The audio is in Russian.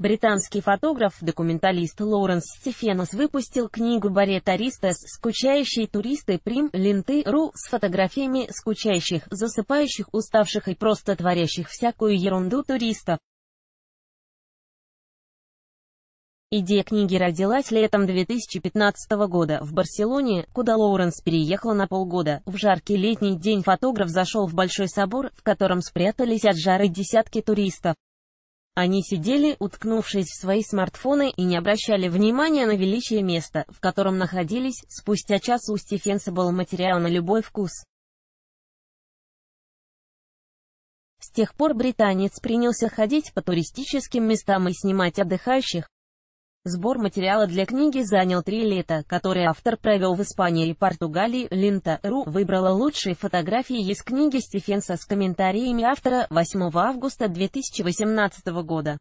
Британский фотограф-документалист Лоуренс Стефенос выпустил книгу «Барет Аристес. Скучающие туристы. Прим. Ленты. Ру» с фотографиями скучающих, засыпающих, уставших и просто творящих всякую ерунду туристов. Идея книги родилась летом 2015 года в Барселоне, куда Лоуренс переехала на полгода. В жаркий летний день фотограф зашел в Большой собор, в котором спрятались от жары десятки туристов. Они сидели, уткнувшись в свои смартфоны и не обращали внимания на величие места, в котором находились, спустя час у Стефенса был материал на любой вкус. С тех пор британец принялся ходить по туристическим местам и снимать отдыхающих, Сбор материала для книги занял три лета, которые автор провел в Испании и Португалии. Лента.ру выбрала лучшие фотографии из книги Стефенса с комментариями автора 8 августа 2018 года.